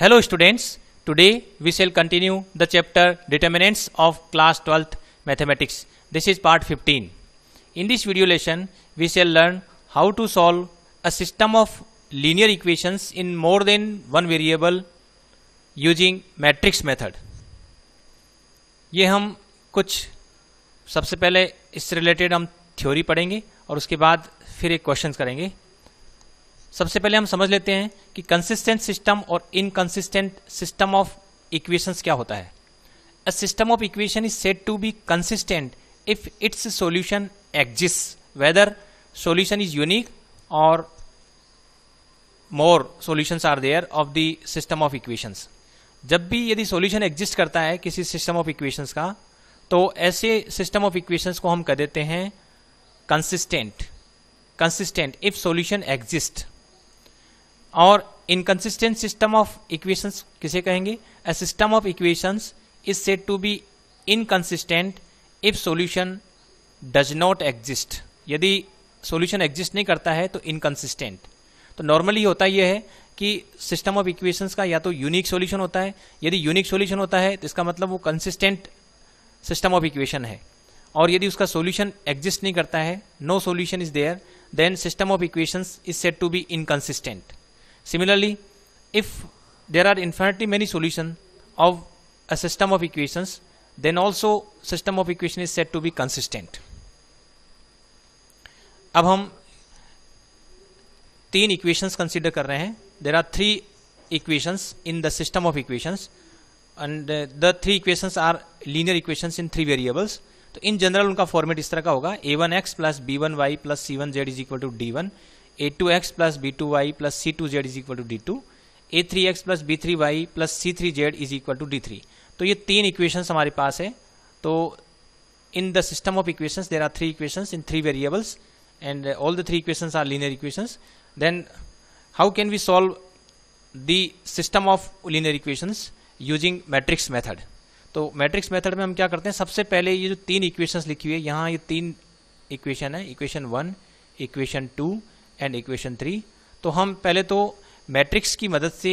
Hello students today we shall continue the chapter determinants of class twelfth mathematics this is part 15 in this video lesson we shall learn how to solve a system of linear equations in more than one variable using matrix method ये हम कुछ सबसे पहले इससे related हम theory पढ़ेंगे और उसके बाद फिर एक क्वेश्चन करेंगे सबसे पहले हम समझ लेते हैं कि कंसिस्टेंट सिस्टम और इनकंसिस्टेंट सिस्टम ऑफ इक्वेशंस क्या होता है a system of equation is set to be consistent if its solution exist whether solution is unique और more solutions are there of the system of equations जब भी यदि solution exist करता है किसी सिस्टम ऑफ इक्वेशंस का तो ऐसे सिस्टम ऑफ इक्वेशंस को हम कह देते हैं consistent consistent if solution exist और इनकन्सिस्टेंट सिस्टम ऑफ इक्वेशंस किसे कहेंगे a system of equations is said to be inconsistent if solution does not exist यदि सॉल्यूशन एग्जिस्ट नहीं करता है तो इनकन्सिस्टेंट तो नॉर्मली होता यह है कि सिस्टम ऑफ इक्वेशंस का या तो यूनिक सॉल्यूशन होता है यदि यूनिक सॉल्यूशन होता है तो इसका मतलब वो कंसिस्टेंट सिस्टम ऑफ इक्वेशन है और यदि उसका सॉल्यूशन एग्जिस्ट नहीं करता है no solution is there then system of equations is set to be inconsistent Similarly, if there are infinitely many solution of a system of equations, then also system of equation is said to be consistent. ab hum teen equations consider kar rahe hain there are three equations in the system of equations and uh, the three equations are linear equations in three variables तो in general उनका format इस तरह का होगा a one x plus b one y plus c one z is equal to d one A two x plus b two y plus c two z is equal to d two A three x plus b three y plus c three z is equal to D three तो ये तीन equations हमारे पास है तो in the system of equations there are three equations in three variables and all the three equations are linear equations then how can we solve the system of linear equations using matrix method तो matrix method में हम क्या करते हैं सबसे पहले ये जो तीन इक्वेशंस लिखी हुई है यहाँ ये तीन इक्वेशन है equation one equation two and equation three तो हम पहले तो मैट्रिक्स की मदद से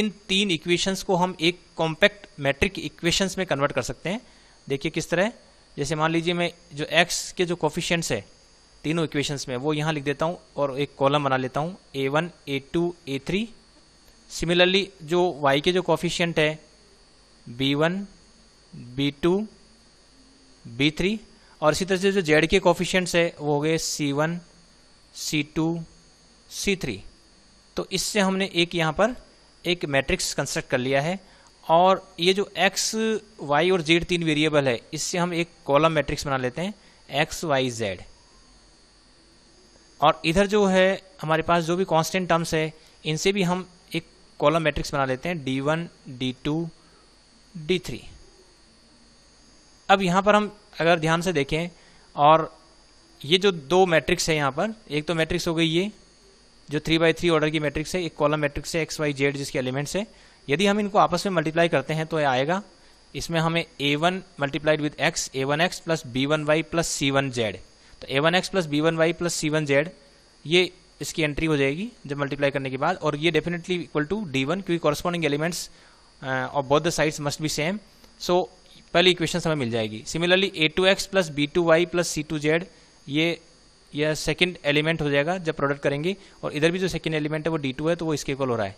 इन तीन इक्वेशंस को हम एक कॉम्पैक्ट मैट्रिक इक्वेशंस में कन्वर्ट कर सकते हैं देखिए किस तरह जैसे मान लीजिए मैं जो एक्स के जो कॉफिशियंट्स है तीनों इक्वेशंस में वो यहाँ लिख देता हूँ और एक कॉलम बना लेता हूँ a one A two A three similarly जो वाई के जो कॉफिशियंट है b one B two B three और इसी तरह से जो जेड के कॉफिशेंट्स है वो हो गए सी वन सी टू सी थ्री तो इससे हमने एक यहाँ पर एक मैट्रिक्स कंस्ट्रक्ट कर लिया है और ये जो एक्स वाई और जेड तीन वेरिएबल है इससे हम एक कॉलम मैट्रिक्स बना लेते हैं एक्स वाई जेड और इधर जो है हमारे पास जो भी कांस्टेंट टर्म्स है इनसे भी हम एक कॉलम मैट्रिक्स बना लेते हैं d one D two D three अब यहाँ पर हम अगर ध्यान से देखें और ये जो दो मैट्रिक्स है यहाँ पर एक तो मैट्रिक्स हो गई ये जो थ्री बाई थ्री ऑर्डर की मैट्रिक्स है एक कॉलम मैट्रिक्स है एक्स वाई जेड जिसके एलिमेंट्स है यदि हम इनको आपस में मल्टीप्लाई करते हैं तो ये आएगा इसमें हमें a one multiplied with x a one x plus b one y plus c one z तो a one x plus b one y plus c one z ये इसकी एंट्री हो जाएगी जब मल्टीप्लाई करने के बाद और ये definitely equal to d one क्योंकि corresponding elements of both the sides must be same so पहली इक्वेशन हमें मिल जाएगी similarly a two x plus b two y plus c two z ये यह सेकंड एलिमेंट हो जाएगा जब प्रोडक्ट करेंगे और इधर भी जो सेकंड एलिमेंट है वो डी टू है तो वो इसके इक्वल हो रहा है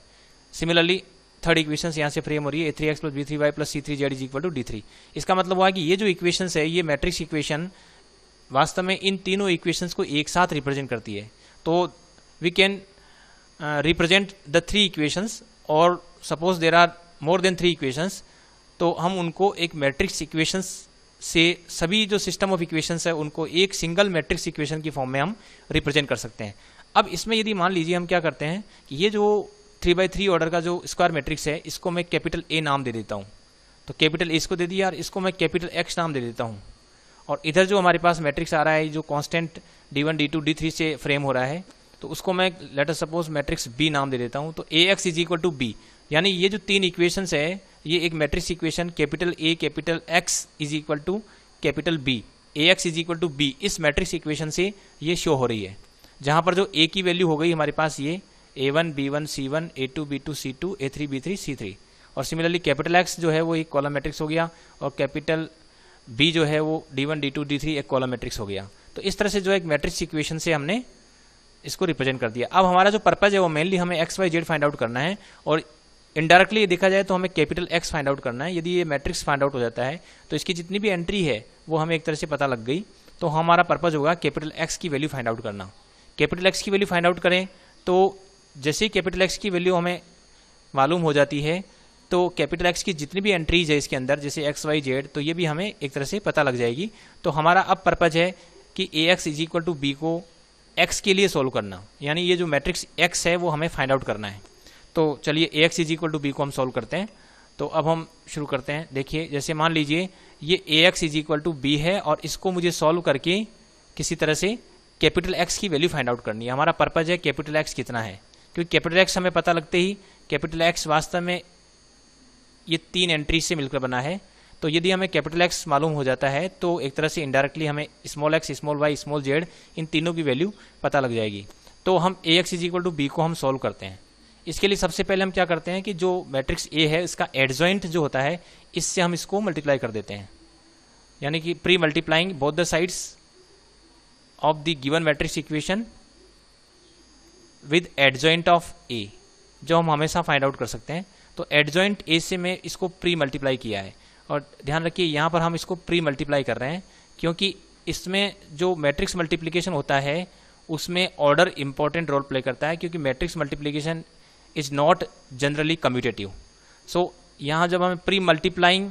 सिमिलरली थर्ड इक्वेशन यहाँ से फ्रेम हो रही है a three x plus b three y plus c three z is equal to D three इसका मतलब हुआ कि ये जो इक्वेशंस है ये मैट्रिक्स इक्वेशन वास्तव में इन तीनों इक्वेशंस को एक साथ रिप्रेजेंट करती है तो we can represent the three equations और suppose there are more than three equations तो हम उनको एक मैट्रिक्स इक्वेशंस से सभी जो सिस्टम ऑफ इक्वेशंस है उनको एक सिंगल मैट्रिक्स इक्वेशन की फॉर्म में हम रिप्रेजेंट कर सकते हैं अब इसमें यदि मान लीजिए हम क्या करते हैं कि ये जो थ्री बाई थ्री ऑर्डर का जो स्क्वायर मैट्रिक्स है इसको मैं कैपिटल ए नाम दे देता हूँ तो कैपिटल ए इसको दे दिया और इसको मैं कैपिटल एक्स नाम दे देता हूँ और इधर जो हमारे पास मैट्रिक्स आ रहा है जो constant d one D two D three से फ्रेम हो रहा है तो उसको मैं लेटर सपोज मैट्रिक्स बी नाम दे देता हूँ तो a x is equal to b यानी ये जो तीन इक्वेशन है ये एक matrix equation capital a capital x is equal to capital b a x is equal to b इस मैट्रिक्स इक्वेशन से ये शो हो रही है जहां पर जो ए की वैल्यू हो गई हमारे पास ये a one b one c one A two b two c two A three b three c three और सिमिलरली कैपिटल एक्स जो है वो एक कॉलम मैट्रिक्स हो गया और कैपिटल बी जो है वो d one D two D three एक कॉलम मैट्रिक्स हो गया तो इस तरह से जो एक मैट्रिक्स इक्वेशन से हमने इसको रिप्रेजेंट कर दिया अब हमारा जो पर्पज है वो मेनली हमें x y z find out करना है और इनडायरेक्टली देखा जाए तो हमें कैपिटल एक्स फाइंड आउट करना है यदि ये मैट्रिक्स फाइंड आउट हो जाता है तो इसकी जितनी भी एंट्री है वो हमें एक तरह से पता लग गई तो हमारा पर्पज होगा कैपिटल एक्स की वैल्यू फाइंड आउट करना कैपिटल एक्स की वैल्यू फाइंड आउट करें तो जैसे ही कैपिटल एक्स की वैल्यू हमें मालूम हो जाती है तो कैपिटल एक्स की जितनी भी एंट्रीज है इसके अंदर जैसे एक्स वाई जेड तो ये भी हमें एक तरह से पता लग जाएगी तो हमारा अब पर्पज है कि a x is equal to b को एक्स के लिए सोल्व करना यानी ये जो मैट्रिक्स एक्स है वो हमें फाइंड आउट करना है तो चलिए a x is equal to b को हम सोल्व करते हैं तो अब हम शुरू करते हैं देखिए जैसे मान लीजिए ये a x is equal to b है और इसको मुझे सॉल्व करके किसी तरह से कैपिटल एक्स की वैल्यू फाइंड आउट करनी है हमारा पर्पज है कैपिटल एक्स कितना है क्योंकि कैपिटल एक्स हमें पता लगते ही कैपिटल एक्स वास्तव में ये तीन एंट्री से मिलकर बना है तो यदि हमें कैपिटल एक्स मालूम हो जाता है तो एक तरह से इंडायरेक्टली हमें small x small Y small z इन तीनों की वैल्यू पता लग जाएगी तो हम a x is equal to b को हम सोल्व करते हैं इसके लिए सबसे पहले हम क्या करते हैं कि जो मैट्रिक्स ए है इसका एडजॉइंट जो होता है इससे हम इसको मल्टीप्लाई कर देते हैं यानी कि pre multiplying both the sides of the given matrix equation with adjoint of ए जो हम हमेशा फाइंड आउट कर सकते हैं तो एडजॉइंट ए से मैं इसको प्री मल्टीप्लाई किया है और ध्यान रखिए यहाँ पर हम इसको प्री मल्टीप्लाई कर रहे हैं क्योंकि इसमें जो मैट्रिक्स मल्टीप्लीकेशन होता है उसमें ऑर्डर इंपॉर्टेंट रोल प्ले करता है क्योंकि matrix multiplication is not generally commutative so यहाँ जब हमें pre multiplying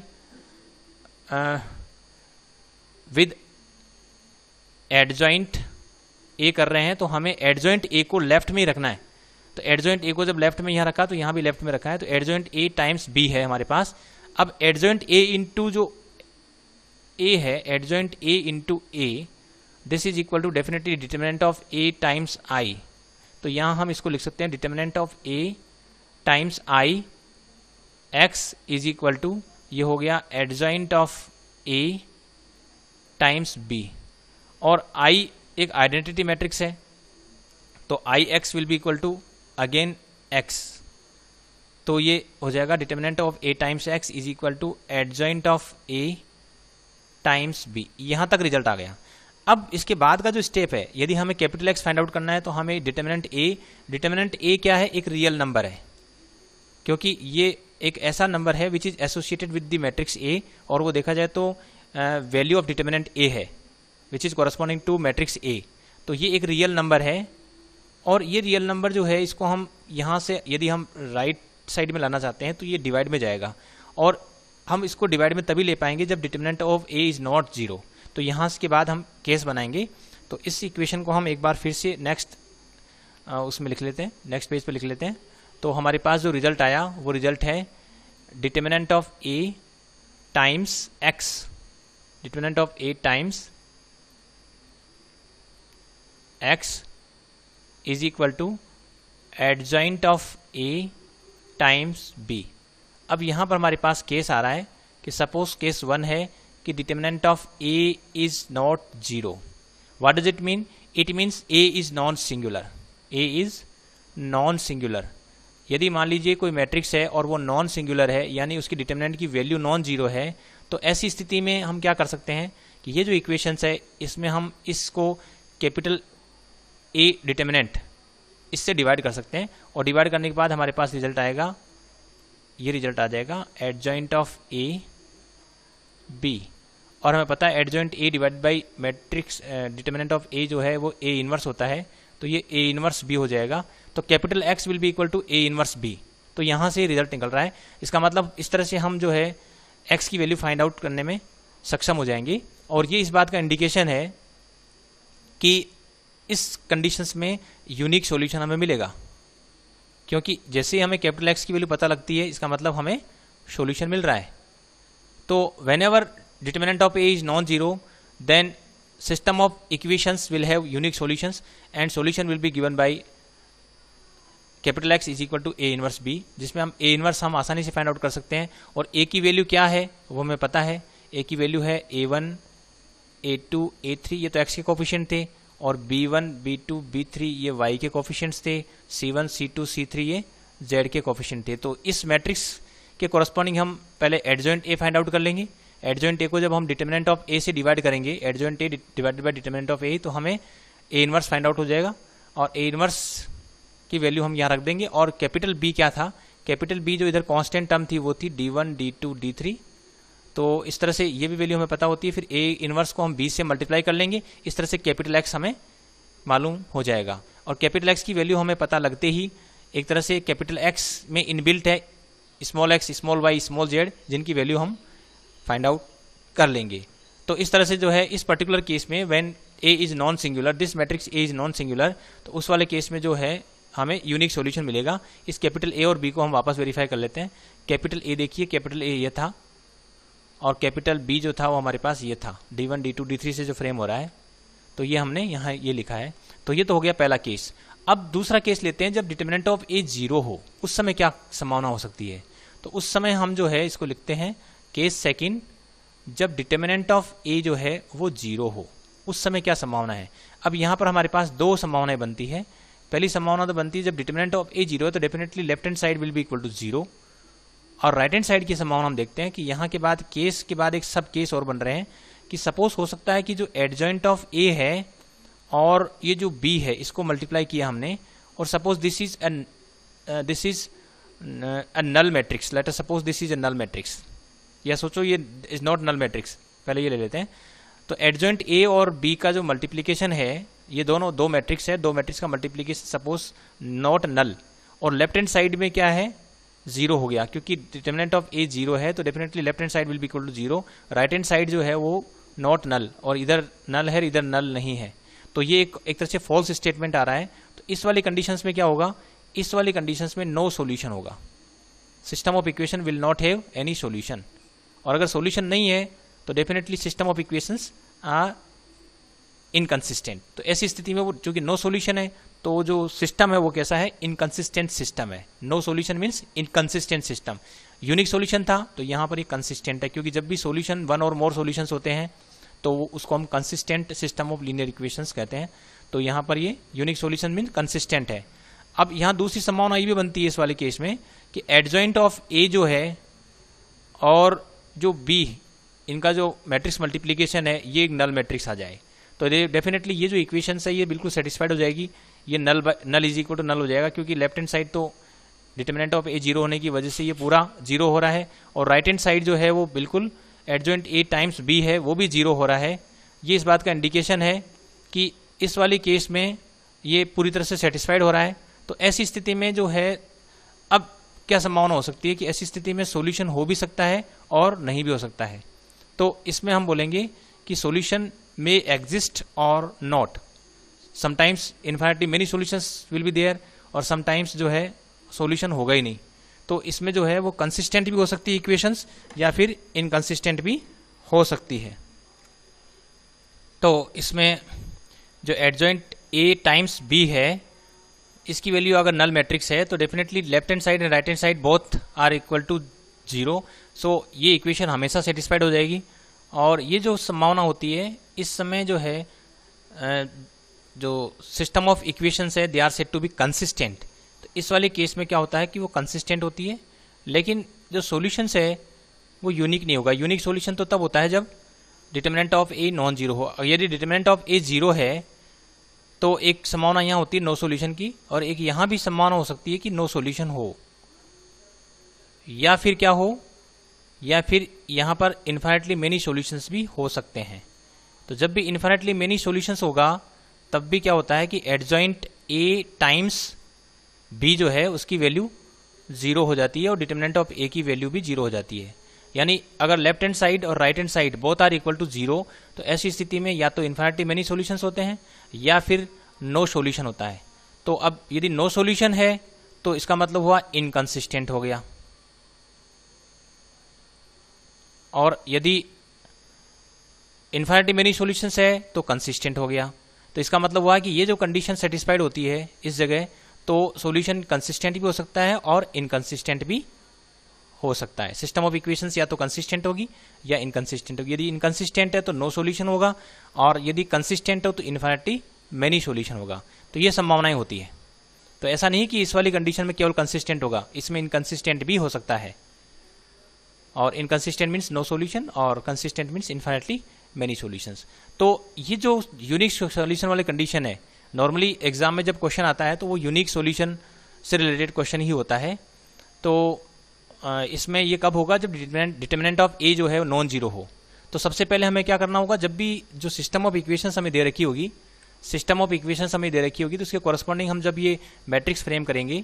with adjoint a कर रहे हैं तो हमें एडजॉइंट ए को लेफ्ट में ही रखना है तो एडजॉइंट ए को जब लेफ्ट में यहाँ रखा तो यहाँ भी लेफ्ट में रखा है तो एडजॉइंट ए टाइम्स बी है हमारे पास अब एडजॉइंट ए इंटू जो ए है adjoint A into A this is equal to definitely determinant of A times I तो यहां हम इसको लिख सकते हैं determinant of A times I X is equal to ये हो गया adjoint of A times B और आई एक आइडेंटिटी मैट्रिक्स है तो I X will be equal to again X तो ये हो जाएगा determinant of A times X is equal to adjoint of A times B यहां तक रिजल्ट आ गया अब इसके बाद का जो स्टेप है यदि हमें कैपिटल एक्स फाइंड आउट करना है तो हमें डिटर्मिनेंट ए डिटर्मिनेंट ए क्या है एक रियल नंबर है क्योंकि ये एक ऐसा नंबर है which is associated with the matrix A और वो देखा जाए तो वैल्यू ऑफ डिटर्मिनेंट ए है which is corresponding to matrix A तो ये एक रियल नंबर है और ये रियल नंबर जो है इसको हम यहाँ से यदि हम राइट right साइड में लाना चाहते हैं तो ये डिवाइड में जाएगा और हम इसको डिवाइड में तभी ले पाएंगे जब determinant of A is not zero तो यहाँ के बाद हम केस बनाएंगे तो इस इक्वेशन को हम एक बार फिर से नेक्स्ट उसमें लिख लेते हैं नेक्स्ट पेज पर लिख लेते हैं तो हमारे पास जो रिजल्ट आया वो रिजल्ट है determinant of A times X determinant of A times X is equal to adjoint of A times B अब यहाँ पर हमारे पास केस आ रहा है कि सपोज केस वन है कि determinant of A is not zero what does it mean it means A is non singular A is non singular यदि मान लीजिए कोई मैट्रिक्स है और वो नॉन सिंगुलर है यानी उसकी डिटर्मिनेंट की वैल्यू नॉन जीरो है तो ऐसी स्थिति में हम क्या कर सकते हैं कि ये जो इक्वेशंस है इसमें हम इसको कैपिटल ए डिटर्मिनेंट इससे डिवाइड कर सकते हैं और डिवाइड करने के बाद हमारे पास रिजल्ट आएगा ये रिजल्ट आ जाएगा adjoint of A B और हमें पता है adjoint A divide by matrix determinant of ए जो है वो ए इनवर्स होता है तो ये ए इनवर्स बी हो जाएगा तो capital X will be equal to A inverse B तो यहाँ से रिजल्ट निकल रहा है इसका मतलब इस तरह से हम जो है एक्स की वैल्यू फाइंड आउट करने में सक्षम हो जाएंगे और ये इस बात का इंडिकेशन है कि इस कंडीशंस में यूनिक सॉल्यूशन हमें मिलेगा क्योंकि जैसे ही हमें कैपिटल एक्स की वैल्यू पता लगती है इसका मतलब हमें सॉल्यूशन मिल रहा है तो whenever determinant of A is non-zero then system of equations will have unique solutions and solution will be given by capital x is equal to A inverse B जिसमें हम ए इनवर्स हम आसानी से find out कर सकते हैं और ए की वैल्यू क्या है वो हमें पता है ए की वैल्यू है A one A two A three ये तो एक्स के कॉफिशियंट थे और B one B two B three ये वाई के कॉफिशियंट थे सी वन सी टू सी थ्री ये जेड के कॉफिशियंट थे तो इस मैट्रिक्स के कॉरस्पॉन्डिंग हम पहले एडजॉइंट ए फाइंड आउट कर लेंगे एडजोइंट ए को जब हम डिटर्मिनेंट ऑफ ए से डिवाइड करेंगे adjoint A divided by determinant of A तो हमें ए इनवर्स फाइंड आउट हो जाएगा और ए इनवर्स की वैल्यू हम यहाँ रख देंगे और कैपिटल बी क्या था कैपिटल बी जो इधर कॉन्स्टेंट टर्म थी वो थी D one D two D three तो इस तरह से ये भी वैल्यू हमें पता होती है फिर ए इनवर्स को हम बी से मल्टीप्लाई कर लेंगे इस तरह से कैपिटल एक्स हमें मालूम हो जाएगा और कैपिटल एक्स की वैल्यू हमें पता लगते ही एक तरह से कैपिटल एक्स में इनबिल्ट है small x small Y small Z जिनकी वैल्यू हम फाइंड आउट कर लेंगे तो इस तरह से जो है इस पर्टिकुलर केस में when A is non singular this matrix A is non singular तो उस वाले केस में जो है हमें यूनिक सॉल्यूशन मिलेगा इस कैपिटल ए और बी को हम वापस वेरीफाई कर लेते हैं कैपिटल ए देखिए कैपिटल ए ये था और कैपिटल बी जो था वो हमारे पास ये था D one D two D three से जो फ्रेम हो रहा है तो ये हमने यहाँ ये लिखा है तो ये तो हो गया पहला केस अब दूसरा केस लेते हैं जब डिटर्मिनेंट ऑफ ए जीरो हो उस समय क्या संभावना हो सकती है तो उस समय हम जो है इसको लिखते हैं केस सेकंड जब डिटर्मिनेंट ऑफ ए जो है वो जीरो हो उस समय क्या संभावना है अब यहाँ पर हमारे पास दो संभावनाएं बनती है पहली संभावना तो बनती है जब डिटर्मिनेंट ऑफ ए जीरो है तो definitely left hand side will be equal to zero और राइट हैंड साइड की संभावना हम देखते हैं कि यहाँ के बाद केस के बाद एक सब केस और बन रहे हैं कि सपोज हो सकता है कि जो एडजॉइंट ऑफ ए है और ये जो बी है इसको मल्टीप्लाई किया हमने और suppose this is this is a null matrix let suppose this is a null matrix या सोचो ये इज नॉट नल मैट्रिक्स पहले ये ले लेते हैं तो एडजॉइंट ए और बी का जो मल्टीप्लीकेशन है ये दोनों दो मैट्रिक्स है दो मैट्रिक्स का मल्टीप्लीकेशन सपोज नॉट नल और लेफ्ट हैंड साइड में क्या है जीरो हो गया क्योंकि डिटर्मिनेंट ऑफ ए जीरो है तो definitely left hand side will be equal to zero right hand side जो है वो नॉट नल और इधर नल है इधर नल नहीं है तो ये एक एक तरह से फॉल्स स्टेटमेंट आ रहा है तो इस वाली कंडीशंस में क्या होगा इस वाली कंडीशंस में नो सॉल्यूशन होगा system of equation will not have any solution और अगर सोल्यूशन नहीं है तो definitely system of equations are inconsistent तो ऐसी स्थिति में वो चूंकि नो सोल्यूशन है तो जो सिस्टम है वो कैसा है इनकन्सिस्टेंट सिस्टम है no solution means inconsistent system unique solution था तो यहाँ पर ये कंसिस्टेंट है क्योंकि जब भी सोल्यूशन वन और मोर सोल्यूशंस होते हैं तो उसको हम consistent system of linear equations कहते हैं तो यहाँ पर ये यूनिक सोल्यूशन मीन कंसिस्टेंट है अब यहाँ दूसरी संभावना ये भी बनती है इस वाले केस में कि एडजॉइंट ऑफ ए जो है और जो बी इनका जो मैट्रिक्स मल्टीप्लीकेशन है ये एक नल मैट्रिक्स आ जाए तो डेफिनेटली ये जो इक्वेशन है ये बिल्कुल सेटिस्फाइड हो जाएगी ये null null is equal to null हो जाएगा क्योंकि लेफ्ट हैंड साइड तो डिटर्मिनेंट ऑफ ए जीरो होने की वजह से ये पूरा जीरो हो रहा है और राइट हैंड साइड जो है वो बिल्कुल एडजोइंट ए टाइम्स बी है वो भी जीरो हो रहा है ये इस बात का इंडिकेशन है कि इस वाले केस में ये पूरी तरह से सेटिस्फाइड हो रहा है तो ऐसी स्थिति में जो है अब क्या संभावना हो सकती है कि ऐसी स्थिति में सोल्यूशन हो भी सकता है और नहीं भी हो सकता है तो इसमें हम बोलेंगे कि सोल्यूशन मे एग्जिस्ट और not sometimes infinity many solutions will be there और समटाइम्स जो है सोल्यूशन होगा ही नहीं तो इसमें जो है वो कंसिस्टेंट भी हो सकती है इक्वेशंस या फिर इनकंसिस्टेंट भी हो सकती है तो इसमें जो एडजॉइंट ए टाइम्स बी है इसकी वैल्यू अगर नल मैट्रिक्स है तो definitely left hand side and right hand side both are equal to zero so ये इक्वेशन हमेशा सेटिस्फाइड हो जाएगी और ये जो संभावना होती है इस समय जो है जो सिस्टम ऑफ इक्वेशंस है they are set to be consistent तो इस वाले केस में क्या होता है कि वो कंसिस्टेंट होती है लेकिन जो सोल्यूशंस है वो यूनिक नहीं होगा यूनिक सोल्यूशन तो तब होता है जब determinant of A non zero हो यदि डिटर्मिनेंट ऑफ ए जीरो है तो एक संभावना यहां होती है नो सॉल्यूशन की और एक यहां भी संभावना हो सकती है कि नो सॉल्यूशन हो या फिर क्या हो या फिर यहां पर इन्फाइनेटली मेनी सॉल्यूशंस भी हो सकते हैं तो जब भी इन्फाइनेटली मेनी सॉल्यूशंस होगा तब भी क्या होता है कि एडजॉइंट ए टाइम्स बी जो है उसकी वैल्यू जीरो हो जाती है और डिटर्मिनेंट ऑफ ए की वैल्यू भी जीरो हो जाती है यानी अगर लेफ्ट हैंड साइड और right hand side both are equal to zero तो ऐसी स्थिति में या तो इन्फाइनिटी मेनी सोल्यूशंस होते हैं या फिर नो no सोल्यूशन होता है तो अब यदि नो सोल्यूशन है तो इसका मतलब हुआ इनकन्सिस्टेंट हो गया और यदि इन्फाइनिटी मेनी सोल्यूशंस है तो कंसिस्टेंट हो गया तो इसका मतलब हुआ कि ये जो कंडीशन सेटिस्फाइड होती है इस जगह तो सॉल्यूशन कंसिस्टेंट भी हो सकता है और इनकंसिस्टेंट भी हो सकता है सिस्टम ऑफ इक्वेशंस या तो कंसिस्टेंट होगी या इनकंसिस्टेंट होगी यदि इनकंसिस्टेंट है तो नो सॉल्यूशन होगा और यदि कंसिस्टेंट हो तो इन्फिनेटली मैनी सॉल्यूशन होगा तो ये संभावनाएं होती है तो ऐसा नहीं कि इस वाली कंडीशन में केवल कंसिस्टेंट होगा इसमें इनकन्सिस्टेंट भी हो सकता है और इनकन्सिस्टेंट मीन्स नो सोल्यूशन और consistent means infinitely many solutions तो ये जो यूनिक सोल्यूशन वाली कंडीशन है नॉर्मली एग्जाम में जब क्वेश्चन आता है तो वो यूनिक सोल्यूशन से रिलेटेड क्वेश्चन ही होता है तो इसमें ये कब होगा जब डिटर्मिनेंट ऑफ ए जो है नॉन जीरो हो तो सबसे पहले हमें क्या करना होगा जब भी जो सिस्टम ऑफ इक्वेशन हमें दे रखी होगी सिस्टम ऑफ इक्वेशन हमें दे रखी होगी तो उसके कॉरस्पॉन्डिंग हम जब ये मैट्रिक्स फ्रेम करेंगे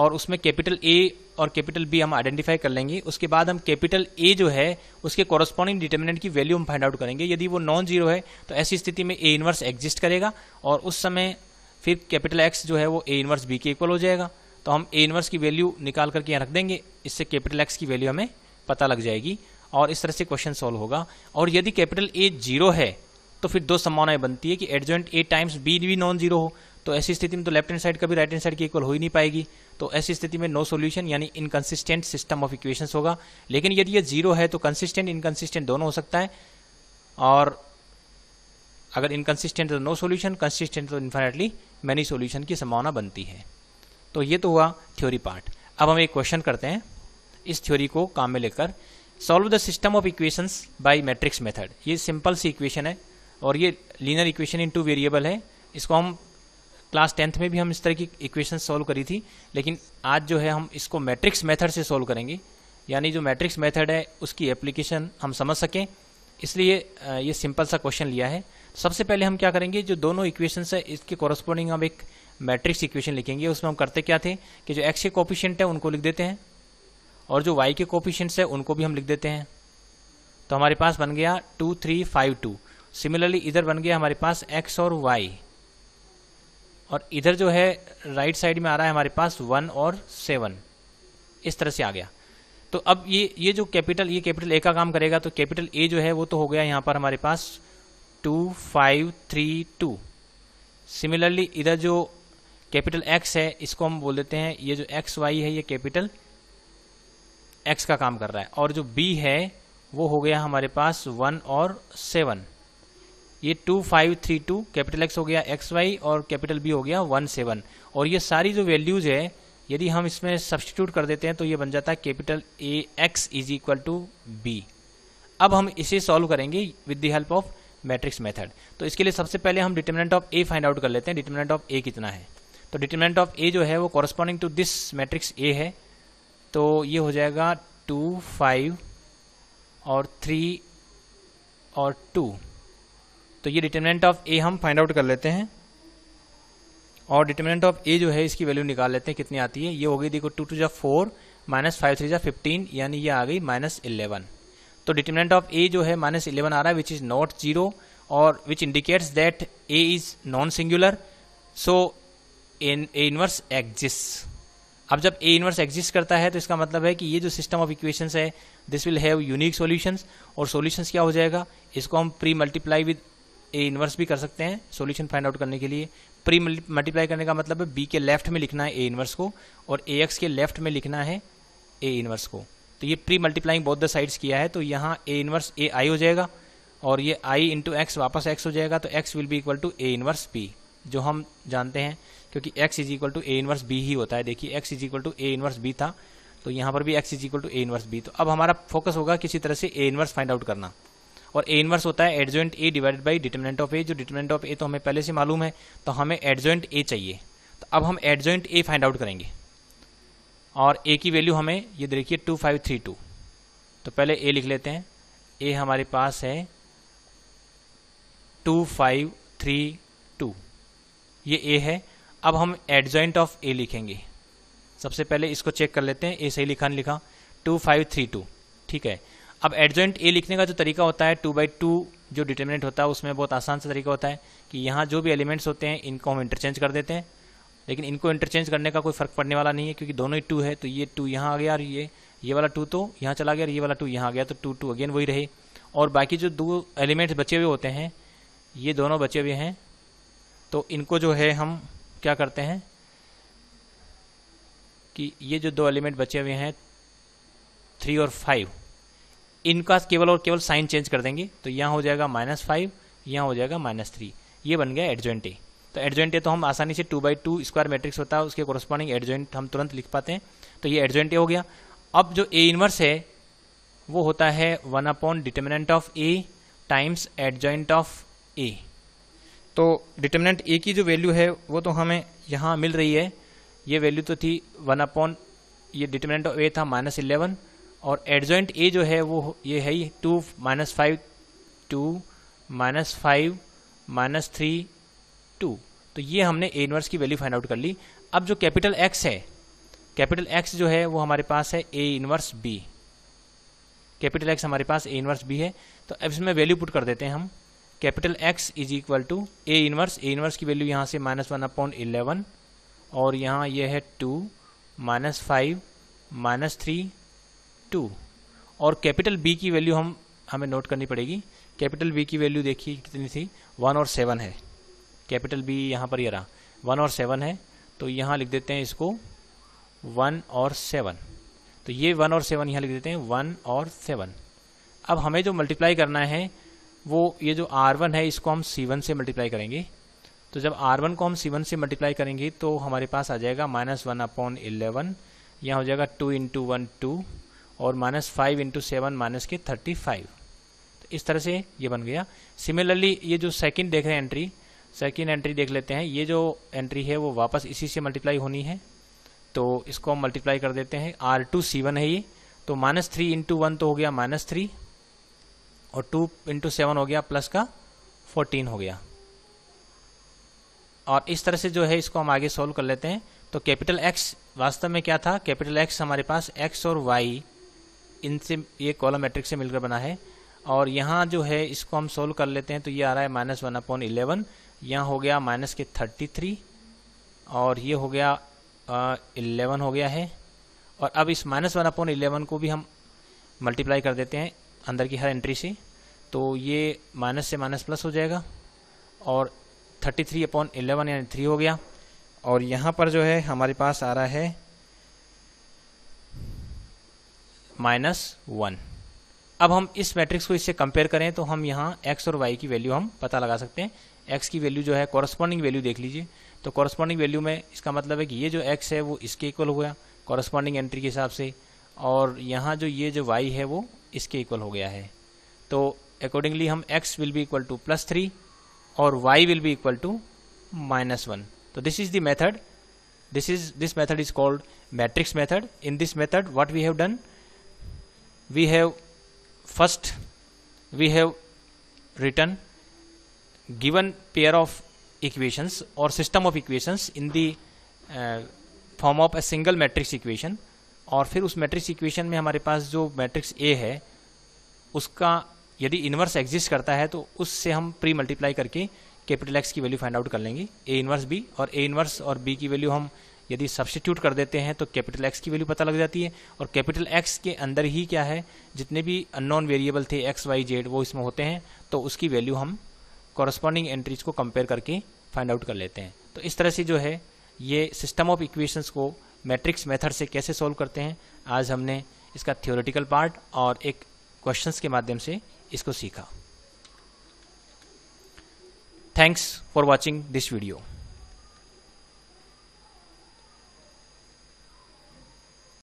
और उसमें कैपिटल ए और कैपिटल बी हम आइडेंटिफाई कर लेंगे उसके बाद हम कैपिटल ए जो है उसके कॉरस्पॉन्डिंग डिटर्मिनेंट की वैल्यू हम फाइंड आउट करेंगे यदि वो नॉन जीरो है तो ऐसी स्थिति में ए इनवर्स एग्जिस्ट करेगा और उस समय फिर कैपिटल एक्स जो है वो ए इनवर्स बी के इक्वल हो जाएगा तो हम ए इनवर्स की वैल्यू निकाल करके यहाँ रख देंगे इससे कैपिटल एक्स की वैल्यू हमें पता लग जाएगी और इस तरह से क्वेश्चन सॉल्व होगा और यदि कैपिटल ए जीरो है तो फिर दो संभावनाएं बनती है कि एडजॉइंट ए टाइम्स बी भी नॉन जीरो हो तो ऐसी स्थिति में तो लेफ्ट हैंड साइड कभी राइट हैंड साइड की इक्वल हो ही नहीं पाएगी तो ऐसी स्थिति में नो सॉल्यूशन यानी इनकन्सिस्टेंट सिस्टम ऑफ इक्वेशंस होगा लेकिन यदि ये जीरो है तो कंसिस्टेंट इनकन्सिस्टेंट दोनों हो सकता है और अगर इनकन्सिस्टेंट तो नो सॉल्यूशन कंसिस्टेंट तो इन्फाइनेटली मैनी सॉल्यूशन की संभावना बनती है तो ये तो हुआ थ्योरी पार्ट अब हम एक क्वेश्चन करते हैं इस थ्योरी को काम में लेकर solve the system of equations by matrix method ये सिंपल सी इक्वेशन है और ये linear equation in two variable है इसको हम क्लास टेंथ में भी हम इस तरह की इक्वेशन सॉल्व करी थी लेकिन आज जो है हम इसको मैट्रिक्स मेथड से सॉल्व करेंगे यानी जो मैट्रिक्स मेथड है उसकी एप्लीकेशन हम समझ सकें इसलिए ये सिंपल सा क्वेश्चन लिया है सबसे पहले हम क्या करेंगे जो दोनों इक्वेशंस है इसके कॉरस्पॉन्डिंग हम एक मैट्रिक्स इक्वेशन लिखेंगे उसमें हम करते क्या थे कि जो एक्स के कॉपिशेंट है उनको लिख देते हैं और जो वाई के कॉपिशेंट है उनको भी हम लिख देते हैं तो हमारे पास बन गया two three five two similarly इधर बन गया हमारे पास एक्स और वाई और इधर जो है राइट साइड में आ रहा है हमारे पास वन और सेवन इस तरह से आ गया तो अब ये ये जो कैपिटल ये कैपिटल ए का काम करेगा तो कैपिटल ए जो है वो तो हो गया यहाँ पर हमारे पास two five three two similarly इधर जो कैपिटल एक्स है इसको हम बोल देते हैं ये जो एक्स वाई है ये कैपिटल एक्स का काम कर रहा है और जो बी है वो हो गया हमारे पास वन और सेवन ये two five three two capital X हो गया एक्स वाई और कैपिटल बी हो गया वन सेवन और ये सारी जो वैल्यूज है यदि हम इसमें सब्सटीट्यूट कर देते हैं तो ये बन जाता है capital A x is equal to B अब हम इसे सॉल्व करेंगे with the help of matrix method तो इसके लिए सबसे पहले हम determinant of A find out कर लेते हैं डिटर्मिनेंट ऑफ ए कितना है तो डिटर्मिनेंट ऑफ ए जो है वो corresponding to this matrix A है तो ये हो जाएगा टू फाइव और थ्री और टू तो ये डिटर्मिनेंट ऑफ ए हम फाइंड आउट कर लेते हैं और डिटर्मिनेंट ऑफ ए जो है इसकी वैल्यू निकाल लेते हैं कितनी आती है ये हो गई देखो टू टू जा फोर माइनस फाइव थ्री जा फिफ्टीन यानी ये आ गई माइनस इलेवन तो डिटर्मिनेंट ऑफ ए जो है माइनस इलेवन आ रहा है विच इज नॉट जीरो और which indicates that A is non singular so A inverse exist अब जब ए इनवर्स एग्जिस्ट करता है तो इसका मतलब है कि ये जो सिस्टम ऑफ इक्वेशंस है this will have unique solutions और सॉल्यूशंस क्या हो जाएगा इसको हम pre multiply with A inverse भी कर सकते हैं सॉल्यूशन फाइंड आउट करने के लिए प्री मल्टीप्लाई करने का मतलब है बी के लेफ्ट में लिखना है ए इनवर्स को और ए एक्स के लेफ्ट में लिखना है ए इनवर्स को तो ये pre multiplying both the sides किया है तो यहाँ ए इनवर्स ए आई हो जाएगा और ये आई इंटू एक्स वापस एक्स हो जाएगा तो X will be equal to A inverse P जो हम जानते हैं क्योंकि x is equal to A inverse B ही होता है देखिए x is equal to A inverse B था तो यहाँ पर भी x is equal to A inverse B तो अब हमारा फोकस होगा किसी तरह से ए इनवर्स फाइंड आउट करना और ए इनवर्स होता है adjoint A divided by determinant of ए जो डिटर्मिनेंट ऑफ ए तो हमें पहले से मालूम है तो हमें एडजॉइंट ए चाहिए तो अब हम एडजोइंट ए फाइंड आउट करेंगे और ए की वैल्यू हमें ये देखिए टू फाइव थ्री टू तो पहले ए लिख लेते हैं ए हमारे पास है टू फाइव थ्री टू ये ए है अब हम एडजॉइंट ऑफ ए लिखेंगे सबसे पहले इसको चेक कर लेते हैं ए सही लिखा लिखा टू फाइव थ्री टू ठीक है अब एडजॉइंट ए लिखने का जो तरीका होता है टू बाई टू जो डिटर्मिनेंट होता है उसमें बहुत आसान सा तरीका होता है कि यहाँ जो भी एलिमेंट्स होते हैं इनको हम इंटरचेंज कर देते हैं लेकिन इनको इंटरचेंज करने का कोई फर्क पड़ने वाला नहीं है क्योंकि दोनों ही टू है तो ये टू यहाँ आ गया और ये ये वाला टू तो यहाँ चला गया और ये वाला टू यहाँ आ गया तो टू टू अगेन वही रहे और बाकी जो दो एलिमेंट्स बचे हुए होते हैं ये दोनों बचे हुए हैं तो इनको जो है हम क्या करते हैं कि ये जो दो एलिमेंट बचे हुए हैं थ्री और फाइव इनका केवल और केवल साइन चेंज कर देंगे तो यहाँ हो जाएगा माइनस फाइव यहाँ हो जाएगा माइनस थ्री ये बन गया एडजॉइंट ए तो एडजॉइंट ए तो हम आसानी से two by two square matrix होता है उसके कोरस्पॉन्डिंग एडजॉइंट हम तुरंत लिख पाते हैं तो ये एडजॉइंट ए हो गया अब जो ए इनवर्स है वो होता है one upon determinant of A times adjoint of A तो डिटर्मिनेंट ए की जो वैल्यू है वो तो हमें यहाँ मिल रही है ये वैल्यू तो थी वन अपॉन ये डिटर्मिनेंट ऑफ ए था माइनस इलेवन और एडजॉइंट ए जो है वो ये है ही two minus five two minus five minus three two तो ये हमने ए इनवर्स की वैल्यू फाइंड आउट कर ली अब जो कैपिटल एक्स है कैपिटल एक्स जो है वो हमारे पास है A inverse B capital X हमारे पास ए इनवर्स बी है तो अब इसमें वैल्यू पुट कर देते हैं हम capital x is equal to A inverse A inverse की वैल्यू यहाँ से माइनस वन अपॉन इलेवन और यहाँ ये यह है two minus five minus three two और कैपिटल बी की वैल्यू हम हमें नोट करनी पड़ेगी कैपिटल बी की वैल्यू देखिए कितनी थी वन और सेवन है कैपिटल बी यहाँ पर ये यह रहा वन और सेवन है तो यहाँ लिख देते हैं इसको वन और सेवन तो ये वन और सेवन यहाँ लिख देते हैं वन और सेवन अब हमें जो मल्टीप्लाई करना है वो ये जो R1 है इसको हम C1 से मल्टीप्लाई करेंगे तो जब R1 को हम C1 से मल्टीप्लाई करेंगे तो हमारे पास आ जाएगा माइनस वन अपॉन इलेवन यह हो जाएगा टू इंटू वन टू और minus five into seven minus के थर्टी फाइव तो इस तरह से ये बन गया सिमिलरली ये जो सेकेंड देख रहे हैं एंट्री सेकेंड एंट्री देख लेते हैं ये जो एंट्री है वो वापस इसी से मल्टीप्लाई होनी है तो इसको हम मल्टीप्लाई कर देते हैं आर टू सी वन है ये तो माइनस थ्री इंटू वन तो हो गया माइनस थ्री और टू इंटू सेवन हो गया प्लस का फोर्टीन हो गया और इस तरह से जो है इसको हम आगे सोल्व कर लेते हैं तो कैपिटल एक्स वास्तव में क्या था कैपिटल एक्स हमारे पास एक्स और वाई इनसे ये कॉलम मैट्रिक से मिलकर बना है और यहाँ जो है इसको हम सोल्व कर लेते हैं तो ये आ रहा है माइनस वन अपॉन इलेवन यहाँ हो गया माइनस के थर्टी थ्री और ये हो गया इलेवन हो गया है और अब इस माइनस वन अपॉन इलेवन को भी हम मल्टीप्लाई कर देते हैं अंदर की हर एंट्री से तो ये माइनस से माइनस प्लस हो जाएगा और थर्टी थ्री अपॉन एलेवन यानी थ्री हो गया और यहाँ पर जो है हमारे पास आ रहा है माइनस वन अब हम इस मैट्रिक्स को इससे कंपेयर करें तो हम यहाँ एक्स और वाई की वैल्यू हम पता लगा सकते हैं एक्स की वैल्यू जो है कॉरस्पॉन्डिंग वैल्यू देख लीजिए तो कॉरस्पॉन्डिंग वैल्यू में इसका मतलब है कि ये जो एक्स है वो इसके इक्वल हो गया कॉरस्पॉन्डिंग एंट्री के हिसाब से और यहाँ जो ये जो वाई है वो इसके इक्वल हो गया है तो अकॉर्डिंगली हम x will be equal to plus three और y will be equal to minus one तो this is the method this is this method is called matrix method in this method what we have done we have first we have return given pair of equations और system of equations in the form of a single matrix equation और फिर उस matrix equation में हमारे पास जो matrix A है उसका यदि इन्वर्स एग्जिस्ट करता है तो उससे हम प्री मल्टीप्लाई करके कैपिटल एक्स की वैल्यू फाइंड आउट कर लेंगे ए इन्वर्स बी और ए इन्वर्स और बी की वैल्यू हम यदि सब्सटीट्यूट कर देते हैं तो कैपिटल एक्स की वैल्यू पता लग जाती है और कैपिटल एक्स के अंदर ही क्या है जितने भी अननोन वेरिएबल थे एक्स वाई जेड वो इसमें होते हैं तो उसकी वैल्यू हम कॉरस्पॉन्डिंग एंट्रीज को कंपेयर करके फाइंड आउट कर लेते हैं तो इस तरह से जो है ये सिस्टम ऑफ इक्वेशंस को मैट्रिक्स मेथड से कैसे सॉल्व करते हैं आज हमने इसका थियोरेटिकल पार्ट और एक क्वेश्चंस के माध्यम से इसको सीखा thanks for watching this video